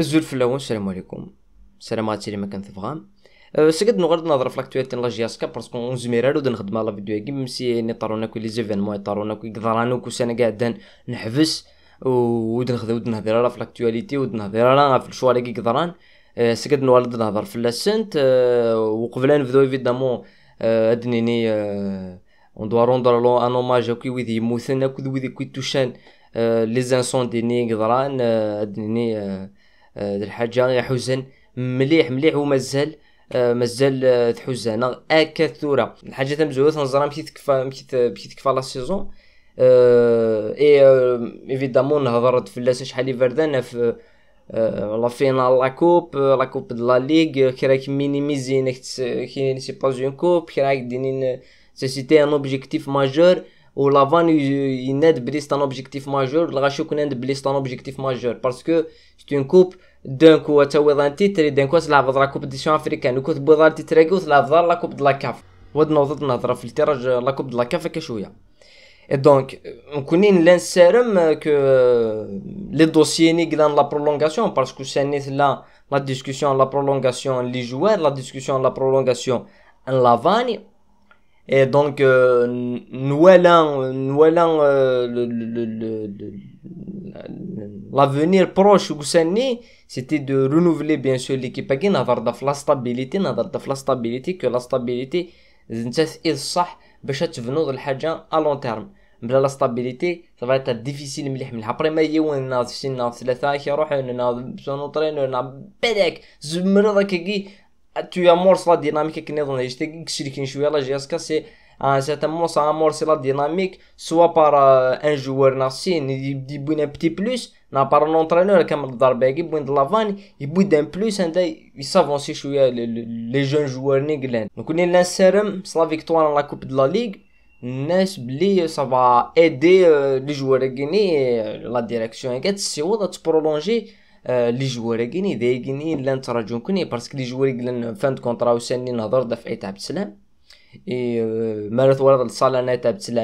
الزول في الاول السلام عليكم عليكم سيدي ما كان فغام أه، سقد نغرد نهضر في لاكتواليتي نلا جياسكا باسكو نزمير هادو نخدم على فيديو كيما مسي طارونا كل لي زيفينمون كو قدرانو كو سنة قاعدين نحبس ود نخدم ود نهضر على في لاكتواليتي ود نهضر على في الشوارع كي قدران أه، سقد نولد نهضر في لاسنت أه، وقبل نبداو ايفيدامون ادنيني اون دوا روندر لو ان اوماج كي ويدي يموتن كو ويدي كي توشان لي زانسون ني قدران ادنيني آه، الحاجه يا حزن مليح مليح ومازال آه، مازال آه، تحزن هكا الثوره الحاجه تاع مزوره تنزرها مشيت مشيت مشيت مشي تكفى لا سيزون اي ايفيدامون في فلاس شحال فردان في لا فينال لا كوب لا كوب د لا ليغ كي راك مينيميزي انك كي سي با اون كوب كي راك دينين سيتي ان اوبجيكتيف ماجور ou l'avant il n'aide blisse c'est un objectif majeur le rachou qu'on aide blisse un objectif majeur parce que c'est une coupe d'un coup à tawid un titre d'un coup c'est la vada la coupe des champs africains ou que le titre ou la vada la coupe de la caf ou de notre notre filtrage la coupe de la caf et que hein. et donc, on connaît l'insérum que les dossiers n'y dans la prolongation, parce que c'est là la discussion, la prolongation, les joueurs, la discussion, la prolongation, en l'avant, et donc, euh, nous euh, l'avenir proche c'était de renouveler bien sûr l'équipe again, avoir de la stabilité, de la stabilité, que la stabilité, c'est à long terme بلا la stabilité ça تا ديفيسيل مليح مليح ابري ما يون ناض شي ناض ثلاثه كي يروح tu amorces la dynamique Je t'ai expliqué la GSK, c'est un certain moment, ça amorce la dynamique, soit par euh, un joueur nassi, il dit un petit plus, non, par un entraîneur comme Darbeg, il de la vanne, il boit d'un plus, il s'avance chouïa les jeunes joueurs néglen. Donc on est l'insérum, c'est la victoire dans la Coupe de la Ligue. الناس بلي سافا ايدي لي جوار كيني لا ديريكسيون كات سي وضع تبرولونجي Les joueurs qui ont été en train parce que les joueurs ont fait le contrat ont été en train de se faire et ils ont fait le salaire et ils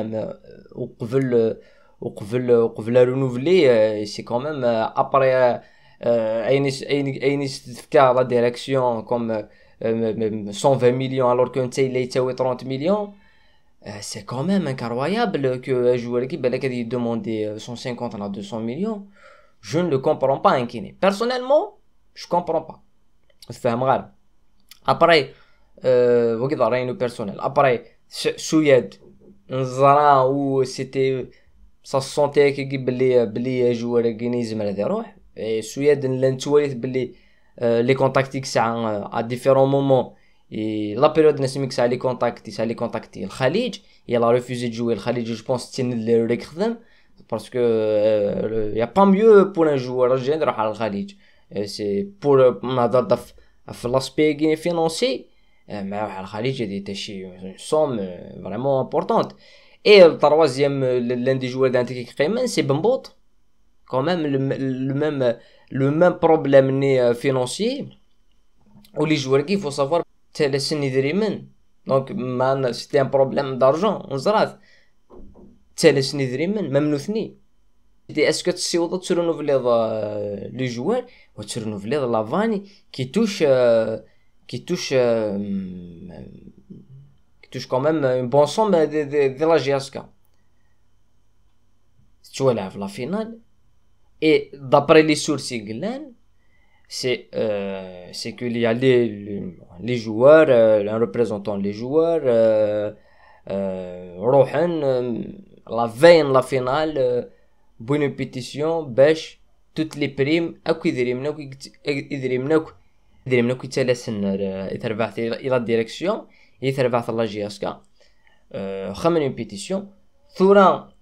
ont fait le renouveler. C'est quand même après avoir une élection comme 120 millions alors qu'ils ont fait 30 millions. Euh، c'est quand même incroyable que les euh, joueurs qui ont demandé 150 à 200 millions. Je ne le comprends pas, un kiné. Personnellement, je comprends pas. C'est un Après, euh, vous bah, rien de personnel. Après, Souyed, Zara où c'était, ça se sentait que Blé, euh, Blé, joueur la mais des rois. Et Souyed, l'intuit, Blé, euh, les contacts qui sont euh, à différents moments. Et la période Nassimik, ça les contacts, ça les contacts. Le Khalid, il a refusé de jouer. Le Khalid, je pense, tienne le recrutement parce que il euh, n'y a pas mieux pour un joueur de de genre. Khalid c'est pour euh, l'aspect financier euh, al Khalid est une somme vraiment importante et le troisième l'un des joueurs d'Antique c'est Bambot quand même le, le, même le même problème financier ou les joueurs qu'il faut savoir c'est le donc c'était un problème d'argent on se c'est nous d'aimer, même nous deux. ce que tu sais, on va tirer nos vies des joueurs, on va la vanne qui touche, quand même un bon somme de la giaska Tu arrives la finale et d'après les sources c'est c'est que y les joueurs, les représentants des joueurs, Rohan. لا فين لا فينال بون بيتيسيون باش توت لي بريم اكو يدري من اكو يدري من اكو يدري من اكو يتلاسن يتربعث الى ديريكسيون يتربعث لا جي اسكا خمن اون بيتيسيون ثورا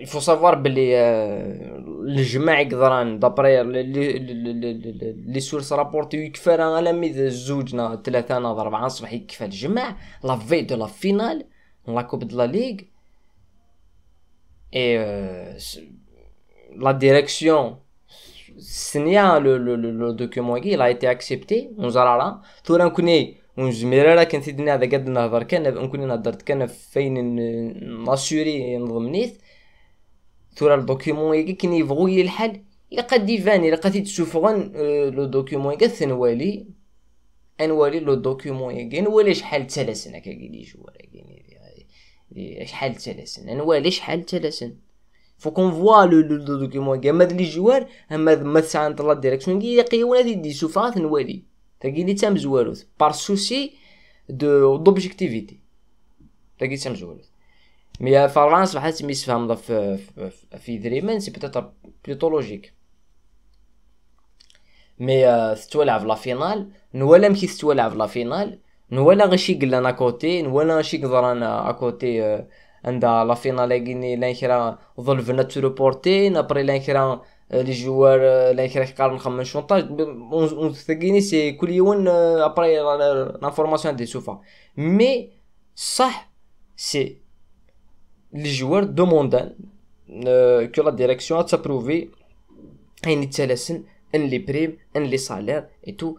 il faut savoir بلي الجماع يقدران دابري لي سورس رابورتي يكفى راه على ميد زوجنا ثلاثه ناض اربعه صبح يكفى الجماع لا في دو لا فينال لا كوب دو لا ليغ Et euh, la direction, signa le, le, le, le document, il a été accepté. On زرارة ثورة نكوني ونجميرا راه كان تيدنا هذا قد نهضر كان نكون نهضرت كان فين ناسوري نظم نيت ثورة الدوكيمون يجي كان يبغو الحل الا قد ديفاني الا قد تشوف غن لو دوكيمون يجي ثنوالي انوالي لو دوكيمون يجي نوالي شحال تسلا سنة كاكي لي جوا شحال تلسن انا والي شحال تلسن فو كون فوا لو لو دوكيمون كاع ماد لي جوار اما ما تسعى نطلع ديريكسيون كي يقيون هادي دي سوفات نوالي تاكي لي تام زواروث بار سوسي دو دوبجيكتيفيتي تاكي تام زواروث مي فرنسا بحال مي تفهم ضف في دريمان سي بيتيتر بلوتو لوجيك مي ستوالع في لا فينال نوالا مكي ستوالع في لا فينال nous voilà un chic à côté nous voilà un chic à côté and la finale les joueurs un chantage on c'est après des mais ça c'est les joueurs demandent euh, que la direction a approuvé un un les un les salaires et tout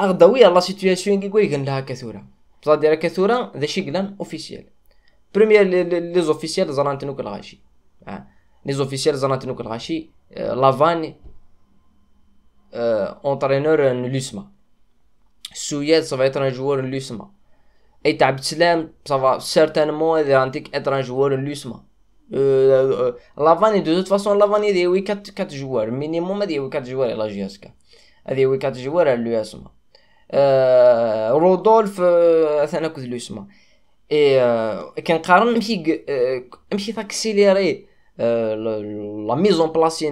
اغدوي لا سيتوياسيون كي كويكن لها كثوره بصادير كثوره ذا شيكلان اوفيسيال بريمير لي زوفيسيال زرانت نوك الغاشي آه. لي زوفيسيال زرانت نوك الغاشي لافان آه. اونترينور لوسما سوياد سافا اتر ان جوار لوسما اي عبد السلام سافا سيرتانمون مو غانتيك اتر ان جوار لوسما لافاني دو توت فاسون لافاني ديوي كات كات جوار مينيموم ديوي كات جوار لا جياسكا ديوي كات جوار لوسما Rodolphe a un plus de l'usma et quand il a accéléré la mise en place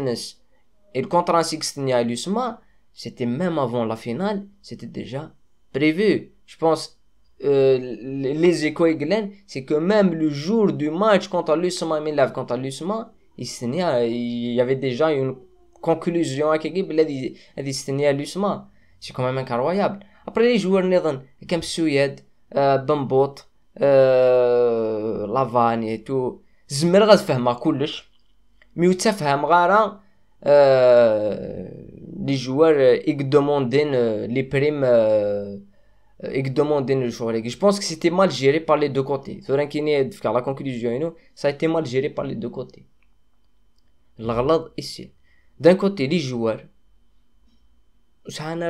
et le contre-insécurité à l'usma, c'était même avant la finale, c'était déjà prévu. Je pense euh, les échos et c'est que même le jour du match contre l'usma et Milav contre l'usma, il y avait déjà une conclusion avec l'équipe il a à l'usma c'est quand même incroyable. Après les joueurs sont comme Suyed, euh, Bambot, euh, et tout, زمر غتفهمها كلش مي وتفهم fait euh, les joueurs ils demandaient les primes ils demandaient le joueur je pense que c'était mal géré par les deux côtés car la conclusion ça a été mal géré par les deux côtés ici, d'un côté les joueurs وساعنا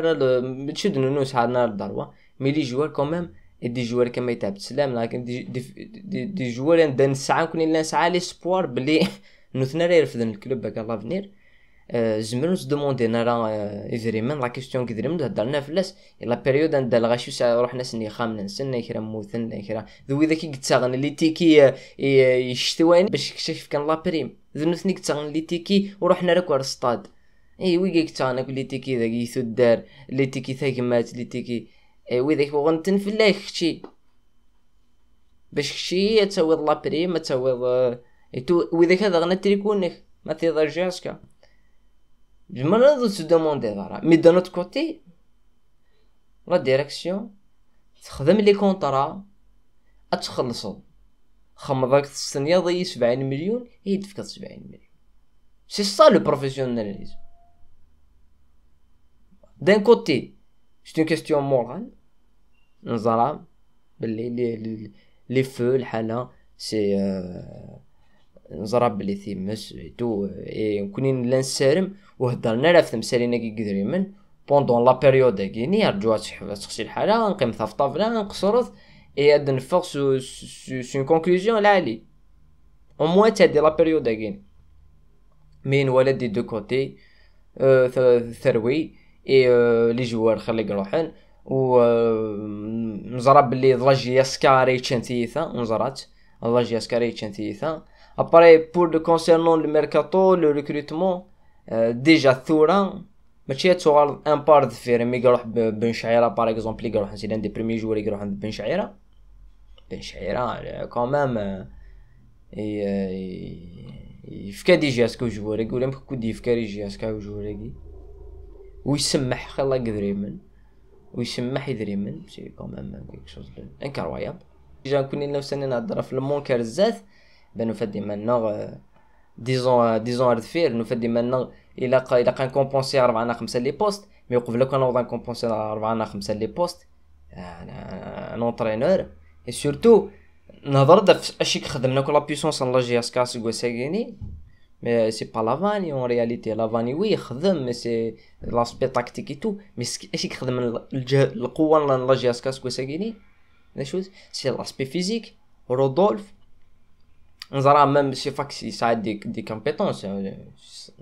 تشد نونو ساعنا الضروة مي لي جوار كومام دي جوار كما يتعب سلام لكن دي دي, دي جوار دن ساعة كون الا نسعى لي سبوار بلي نوثنا راه يرفضن الكلوب هكا لافنير زمرو ندوموندي نرى يدريمن لا كيستيون كيدريمن هضرنا فلاس لا بيريود عند ساعة روحنا سني خامنا نسنا كرا موثن كرا اذا كي كتاغن اللي تيكي يشتواني باش كشف كان لا بريم ذنوثني كتاغن اللي تيكي ورحنا راك السطاد اي ويقيك تانك اللي تيكي ذاك يثو الدار اللي تيكي ثاك مات اللي تيكي اي ويذاك وغنتن فلاك خشي باش كشي تسوي لابري ما تسوي آه، إيه، وذاك هذا غنا تريكونيك ما تيضر جاسكا جمال هذا سو دوموندي دارا مي دو نوت كوتي لا ديريكسيون تخدم لي كونطرا اتخلصو خمضك ضي 70 مليون هي دفكت 70 مليون سي سا لو بروفيسيوناليزم دان كوتي سي اون كيستيون مورال نزرام باللي لي لي فو الحالة سي نزرب بلي ثيمس تو اي كوني نلا نسارم وهضرنا لا في تمثالينا كي قدريمن بوندون لا بيريود كيني رجوع تخشي الحالة نقيم في طابلة نقصرت اي اد نفوق سو سو اون كونكلوزيون لعلي او موان تادي لا بيريود كيني مي نولد دي دو كوتي ثروي اي آه، لي جوار خليق روحان و آه، نزرى بلي ضلاجي ياسكاري تشانتيثا ونزرات ضلاجي ياسكاري تشانتيثا ابري بور لو كونسيرنون لو ميركاتو لو ريكروتمون ديجا ثورا ماشي تغال ان بار فير مي يروح بن شعيره باغ اكزومبل يروح سي لان دي بريمي جوار يروح عند بن شعيره بن شعيره كومام آه، يفكا ديجا اسكو جوار يقول لهم كودي يفكا ريجي اسكو جوار يقول ويسمح خلاك دريمن ويسمح يدريمن سي كومام كيك شوز جا كوني كنا نفسنا نهضر في المونكر بزاف بانو فدي مالنا ديزون ديزون ارد فير نو فدي مالنا الا الا كان كومبونسي 4 على 5 لي بوست مي قبل كنا نوضا كومبونسي 4 على 5 لي بوست انا ان اونترينور اي سورتو نهضر في اشيك خدمنا كل لا بيسونس ان لاجي اسكاس كو كاس mais c'est pas la vanne en réalité la vanne oui خدم mais c'est l'aspect tactique et tout mais le qui est le plus important سكوساكيني la شوز C'est l'aspect physique Rodolphe On aura même pas ça a des, des compétences hein.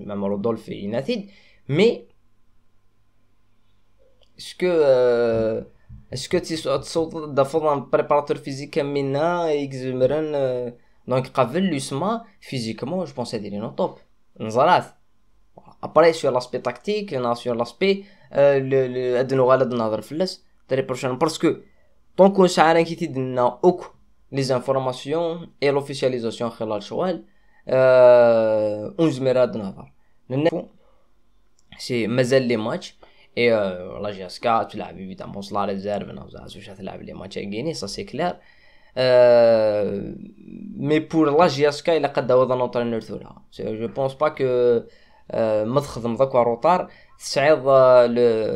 même Rodolphe est inathide mais est-ce que euh, est-ce que tu as d'un préparateur physique comme Mina et euh, donc, Lusma, physiquement, je pensais qu'il est en top. Après, sur l'aspect tactique, sur l'aspect, de euh, le, le, prochain. Parce que, tant qu'on s'est inquiété de les informations et l'officialisation, euh, on se de à C'est, mazel les matchs. Et, euh, la GSK, tu l'as vu, évidemment, c'est la réserve, tu l'as vu les matchs à gagner, ça c'est clair. مي بور لا جي اس il a qu'à d'avoir un جو بونس با كو pense pas que روطار تسعيض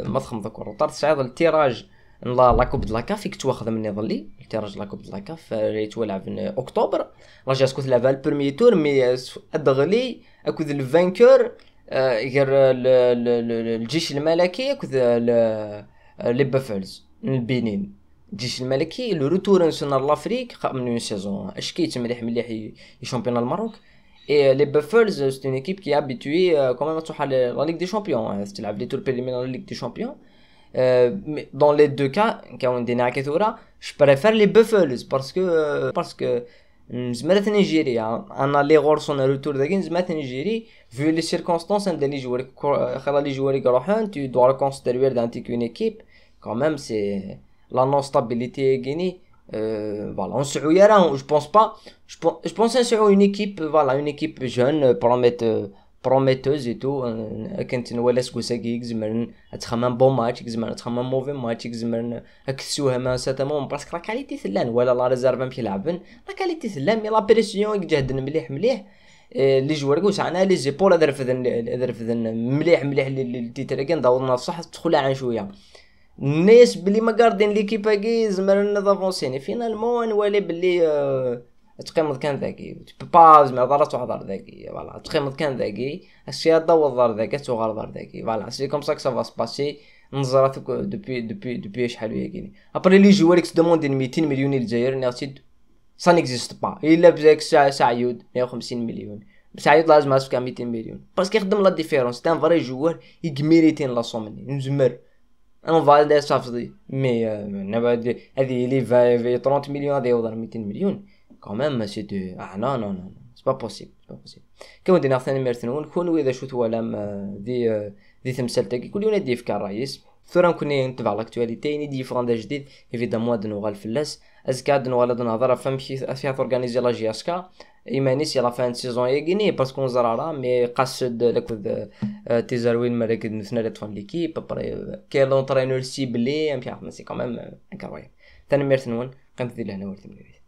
ما تخدم ذاك روطار تسعيض التيراج لا لاكوب دو لاكاف فيك تواخذ من يظلي التيراج لاكوب دو لاكاف اللي في اكتوبر لا جاسكو تلعب البرمي تور مي ادغلي اكوذ الفانكور غير الجيش الملكي اكوذ لي بافلز البنين le الجيش الملكي لو ريتورنسيون لافريك من اون سيزون شكيت مليح مليح شامبيون الماروك Et euh, les Buffers, euh, c'est une équipe qui est habituée euh, quand même à la Ligue des Champions. C'est la les préliminaires de la Ligue des Champions. Mais dans les deux cas, je préfère les Buffers parce que parce que Zmet Nigeria, on hein. a l'erreur son retour d'Agin Zmet Nigeria, vu les circonstances de les joueurs, les joueurs tu dois le considérer d'un une équipe. Quand même, c'est la non-stabilité Guinée. Euh, voilà, on راه je pense pas. Je, je pense que اون ايكيب voilà, une équipe jeune, prometteuse, prometteuse et tout. كنت نوالس كوساكي يكزمرن تخمم بون ماتش يكزمرن تخمم موفي ماتش يكزمرن اكسوها ما ساتامون باسكو لا كاليتي سلان ولا لا ريزيرف مشي لعبن لا كاليتي سلان مي لا بريسيون يجهدن مليح مليح لي جوار كوش انا لي زيبول ادرفذن ادرفذن مليح مليح لي تيتركن دورنا صح تدخل عن شويه الناس بلي ما كاردين ليكيب هاكي زمر نافونسيني فينالمون نولي بلي آه، تقيمض كان ذاكي با زعما ضرت وحضر ذاكي فوالا تقيمض كان ذاكي السي ضو الضر ذاك تغار ضر ذاكي فوالا سي كوم سا كو سافا سباسي نزرات دوبي دوبي دوبي شحال هي كيني ابري لي جوار كس دوموندي 200 مليون الجزائر ناسي سا نيكزيست با الا بزاك يود 150 مليون سعيد لازم اسفك 200 مليون باسكو يخدم لا ديفيرونس تان فري جوار يكميريتين لا سومني نزمر انا انفاليد صافي مي بعد هذه لي في 30 مليون هذه يوضر 200 مليون كومام ماشي دو اه نو نو نو سي با بوسيبل سي با بوسيبل كما دينا ثاني ميرث كون واذا شو توالام دي دي تمثال تاعك كل يوم ندي افكار رئيس ثورا كوني نتبع لاكتواليتي ني ديفرون جديد ايفيدامون هاد نوغال فلاس ازكا هاد نوغال هاد نهضر فهم شي كيف تورغانيزي لا جي اسكا ايمانيس يلا فان سيزون يقيني باسكو زرارا مي قاصد لك تيزاروين مالك نثنا لا تفون ليكيب بري كي لونترينور سيبلي ام بيان سي كوميم انكرويبل تنميرت نون قمت دير لهنا ورث